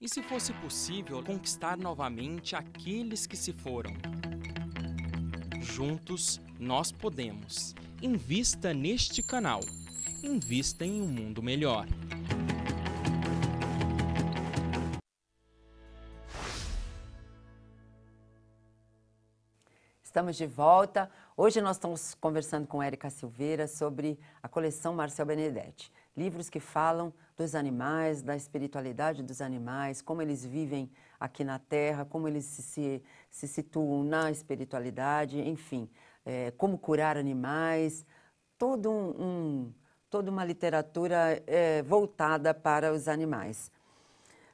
E se fosse possível conquistar novamente aqueles que se foram? Juntos nós podemos. Invista neste canal. Invista em um mundo melhor. Estamos de volta. Hoje nós estamos conversando com Érica Silveira sobre a coleção Marcel Benedetti livros que falam dos animais, da espiritualidade dos animais, como eles vivem aqui na Terra, como eles se, se, se situam na espiritualidade, enfim, é, como curar animais, todo um, um, toda uma literatura é, voltada para os animais.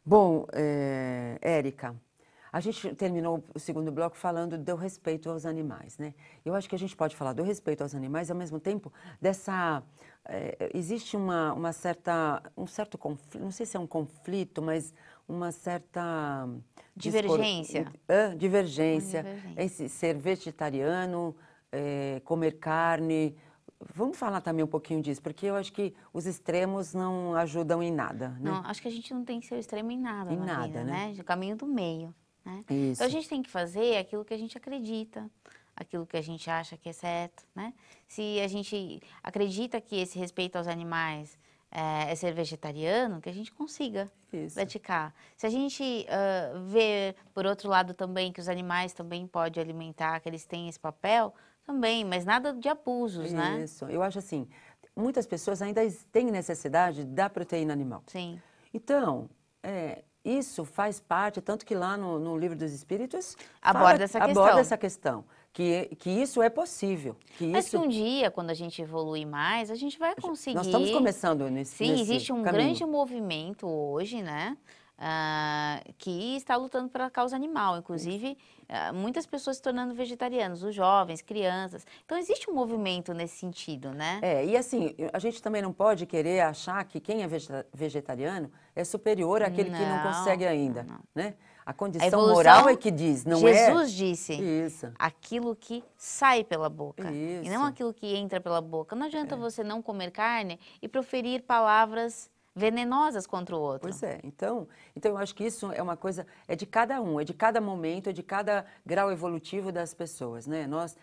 Bom, é, Érica, a gente terminou o segundo bloco falando do respeito aos animais, né? Eu acho que a gente pode falar do respeito aos animais ao mesmo tempo dessa é, existe uma, uma certa um certo conflito, não sei se é um conflito, mas uma certa divergência, ah, divergência, divergência. Esse ser vegetariano, é, comer carne, Vamos falar também um pouquinho disso, porque eu acho que os extremos não ajudam em nada, né? Não, acho que a gente não tem que ser extremo em nada. Em nada, vida, né? né? O caminho do meio. Né? Então a gente tem que fazer aquilo que a gente acredita, aquilo que a gente acha que é certo, né? Se a gente acredita que esse respeito aos animais é, é ser vegetariano, que a gente consiga Isso. praticar. Se a gente uh, vê, por outro lado, também que os animais também podem alimentar, que eles têm esse papel, também, mas nada de abusos, Isso. né? Isso, eu acho assim, muitas pessoas ainda têm necessidade da proteína animal. Sim. Então, é, isso faz parte, tanto que lá no, no Livro dos Espíritos aborda, fala, essa, questão. aborda essa questão. Que, que isso é possível. Que Mas isso... que um dia, quando a gente evoluir mais, a gente vai conseguir. Nós estamos começando nesse Sim, nesse existe um caminho. grande movimento hoje, né? uh, que está lutando pela causa animal, inclusive uh, muitas pessoas se tornando vegetarianos, os jovens, crianças. Então existe um movimento nesse sentido, né? É, e assim, a gente também não pode querer achar que quem é vegeta vegetariano é superior àquele não, que não consegue ainda, não. né? A condição a evolução, moral é que diz, não Jesus é? Jesus disse isso. aquilo que sai pela boca isso. e não aquilo que entra pela boca. Não adianta é. você não comer carne e proferir palavras venenosas contra o outro. Pois é. Então, então eu acho que isso é uma coisa é de cada um, é de cada momento, é de cada grau evolutivo das pessoas, né? Nós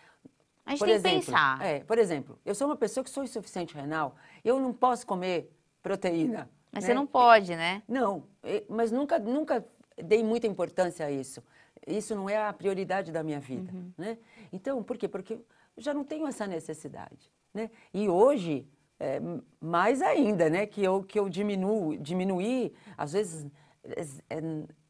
a gente por tem exemplo, que pensar. É, por exemplo, eu sou uma pessoa que sou insuficiente renal, eu não posso comer proteína. Mas né? você não pode, né? Não, mas nunca nunca dei muita importância a isso. Isso não é a prioridade da minha vida, uhum. né? Então, por quê? Porque eu já não tenho essa necessidade, né? E hoje é, mais ainda, né? Que eu, que eu diminuo, diminuir, às vezes, é, é,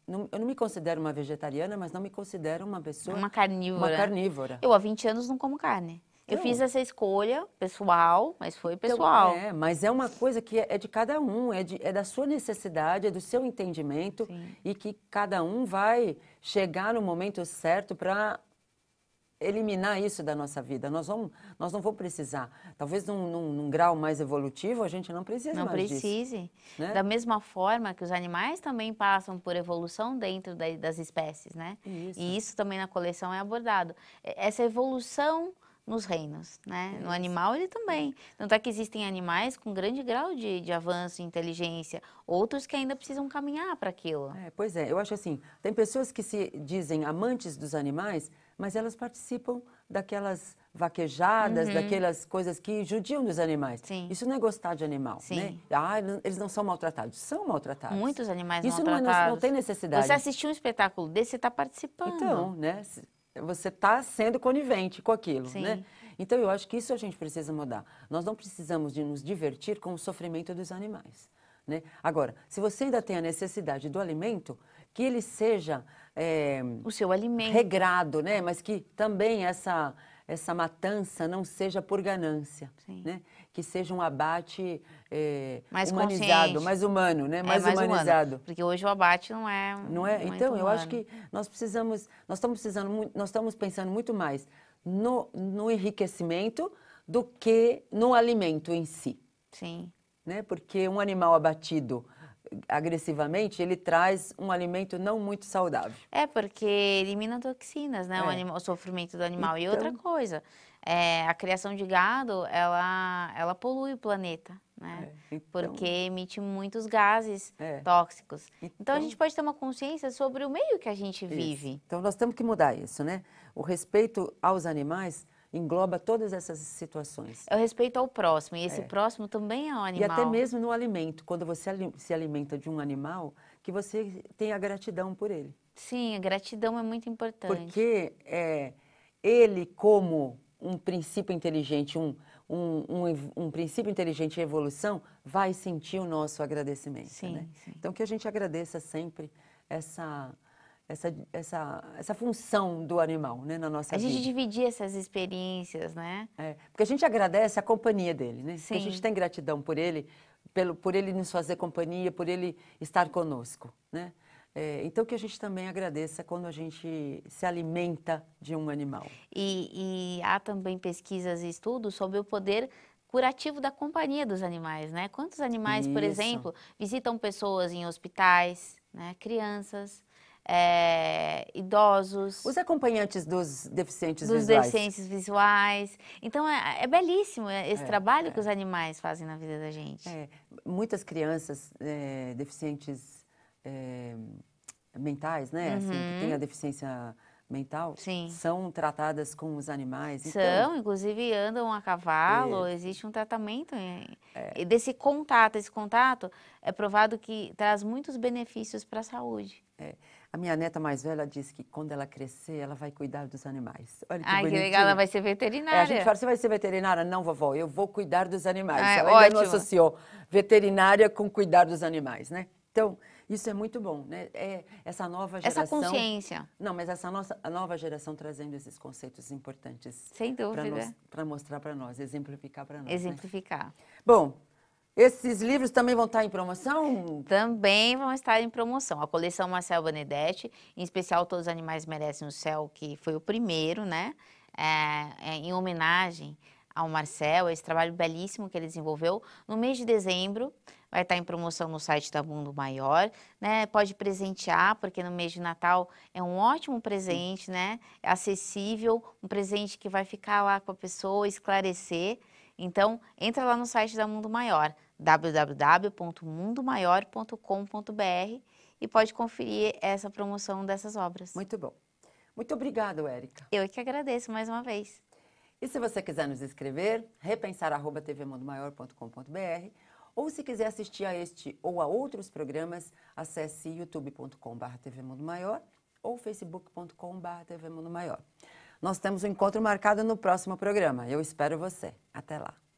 não, eu não me considero uma vegetariana, mas não me considero uma pessoa... Uma carnívora. Uma carnívora. Eu, há 20 anos, não como carne. Eu fiz essa escolha pessoal, mas foi então, pessoal. Então, é, mas é uma coisa que é, é de cada um, é, de, é da sua necessidade, é do seu entendimento Sim. e que cada um vai chegar no momento certo para eliminar isso da nossa vida. Nós, vamos, nós não vamos precisar. Talvez num, num, num grau mais evolutivo a gente não precise não mais precise. Disso, né? Da mesma forma que os animais também passam por evolução dentro da, das espécies, né? Isso. E isso também na coleção é abordado. Essa evolução nos reinos, né? No animal ele também. Tanto é que existem animais com grande grau de, de avanço, inteligência, outros que ainda precisam caminhar para aquilo. É, pois é, eu acho assim, tem pessoas que se dizem amantes dos animais, mas elas participam daquelas vaquejadas, uhum. daquelas coisas que judiam dos animais. Sim. Isso não é gostar de animal, Sim. né? Ah, eles não são maltratados. São maltratados. Muitos animais Isso maltratados. Isso não, é, não, tem necessidade. Você assistiu um espetáculo desse, você está participando. Então, né? Você está sendo conivente com aquilo, Sim. né? Então, eu acho que isso a gente precisa mudar. Nós não precisamos de nos divertir com o sofrimento dos animais, né? Agora, se você ainda tem a necessidade do alimento, que ele seja é, o seu alimento regrado, né? Mas que também essa essa matança não seja por ganância, Sim. né? Que seja um abate é, mais humanizado, mais humano, né? Mais, é, mais humanizado. Humano, porque hoje o abate não é não é. Então humano. eu acho que nós precisamos, nós estamos precisando, nós estamos pensando muito mais no, no enriquecimento do que no alimento em si. Sim. Né? Porque um animal abatido agressivamente, ele traz um alimento não muito saudável. É, porque elimina toxinas, né? É. O, o, sofrimento do animal. Então... E outra então coisa, é, a criação de gado, ela, ela polui o planeta, né? É. Então... Porque emite muitos gases é. tóxicos. Então... então... a gente pode ter uma consciência sobre o meio que a gente vive. Então nós temos que mudar isso, né? O respeito aos animais engloba todas essas situações. É o respeito ao próximo, e esse é. próximo também é um animal. E até mesmo no alimento, quando você se alimenta de um animal, que você tenha gratidão por ele. Sim, a gratidão é muito importante. Porque é, ele, como um princípio inteligente, um, um, um, um princípio inteligente em evolução, vai sentir o nosso agradecimento. Sim, né? sim. Então, que a gente agradeça sempre essa essa, essa, essa função do animal né, na nossa vida. A gente dividir essas experiências, né? É, porque a gente agradece a companhia dele, né? Sim. a gente tem gratidão por ele, pelo, por ele nos fazer companhia, por ele estar conosco, né? É, então que a gente também agradeça quando a gente se alimenta de um animal. E, e há também pesquisas e estudos sobre o poder curativo da companhia dos animais, né? Quantos animais, Isso. por exemplo, visitam pessoas em hospitais, né? crianças, é, idosos. Os acompanhantes dos deficientes dos visuais. Dos deficientes visuais. Então, é, é belíssimo é, esse é, trabalho é. que os animais fazem na vida da gente. É, muitas crianças deficientes mentais, né? Uhum. Assim, que têm a uhum. deficiência mental Sim. são tratadas com os animais. Então são, então, inclusive andam a cavalo, é. existe um tratamento é. desse contato. Esse contato é provado que traz muitos benefícios para a saúde. É. A minha neta mais velha disse que quando ela crescer, ela vai cuidar dos animais. Olha que Ai, bonitinho. que legal, ela vai ser veterinária. É, a gente fala, você vai ser veterinária? Não, vovó, eu vou cuidar dos animais. Ai, ah, é ela ótimo. não associou veterinária com cuidar dos animais, né? Então, isso é muito bom, né? É essa nova geração. Essa consciência. Não, mas essa nossa a nova geração trazendo esses conceitos importantes. Sem dúvida. Para mostrar para nós, exemplificar para nós. Né? Exemplificar. Né? Bom, esses livros também vão estar em promoção? Também vão estar em promoção. A coleção Marcel Benedetti, em especial Todos os Animais Merecem o Céu, que foi o primeiro, né? É, é, em homenagem ao Marcel, esse trabalho belíssimo que ele desenvolveu. No mês de dezembro, vai estar em promoção no site da Mundo Maior, né? Pode presentear, porque no mês de Natal é um ótimo presente, né? É acessível, um presente que vai ficar lá com a pessoa, esclarecer. Então, entra lá no site da Mundo Maior www.mundomaior.com.br e pode conferir essa promoção dessas obras. Muito bom. Muito obrigado, Érica. Eu que agradeço mais uma vez. E se você quiser nos escrever, repensar@tvmundomaior.com.br ou se quiser assistir a este ou a outros programas, acesse youtube.com.br tvmundomaior ou facebook.com.br tvmundomaior. Nós temos um encontro marcado no próximo programa. Eu espero você. Até lá.